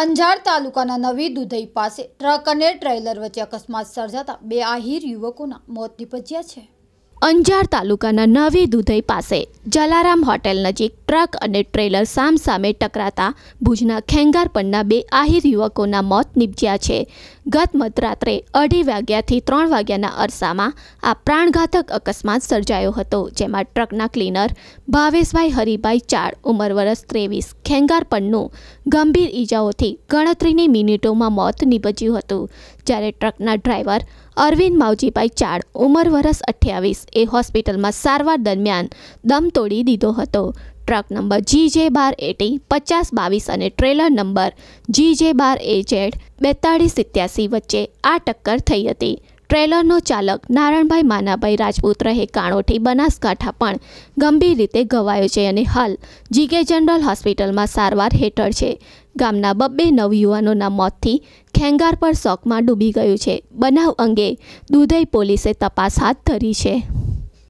અંજાર તાલુકાના નવી દુધઈ પાસે ટ્રક અને ટ્રેલર વચ્ચે અકસ્માત સર્જાતા બે આહિર યુવકોના મોત નિપજ્યા છે અંજાર તાલુકાના નવી દુધઈ પાસે જલારામ હોટેલ નજીક ટ્રક અને ટ્રેલર સામસામે ટકરાતા ભુજના ખેંગારપણના બે આહિર યુવકોના મોત નિપજ્યા છે ગત મધરાત્રે અઢી વાગ્યાથી ત્રણ વાગ્યાના અરસામાં આ પ્રાણઘાતક અકસ્માત સર્જાયો હતો જેમાં ટ્રકના ક્લીનર ભાવેશભાઈ હરિભાઈ ચાળ ઉંમર વરસ ત્રેવીસ ખેંગારપણનું ગંભીર ઈજાઓથી ગણતરીની મિનિટોમાં મોત નીપજ્યું હતું જ્યારે ટ્રકના ડ્રાઈવર અરવિંદ માવજીભાઈ ચાળ ઉંમર વરસ અઠ્યાવીસ એ હોસ્પિટલમાં સારવાર દરમિયાન દમ તોડી દીધો હતો ટ્રક નંબર જી જે બાર એટી પચાસ બાવીસ અને ટ્રેલર નંબર જી જે બાર એ જેડ બેતાળીસ સિત્યાસી વચ્ચે આ ટક્કર થઈ હતી ટ્રેલરનો ચાલક નારણભાઈ માનાભાઈ રાજપૂત રહે કાણોઠી બનાસકાંઠા પણ ગંભીર રીતે ઘવાયો છે અને હાલ જીકે જનરલ હોસ્પિટલમાં સારવાર હેઠળ છે ગામના બબ્બે નવયુવાનોના મોતથી ખેંગાર પર શોકમાં ડૂબી ગયું છે બનાવ અંગે દુધઈ પોલીસે તપાસ હાથ ધરી છે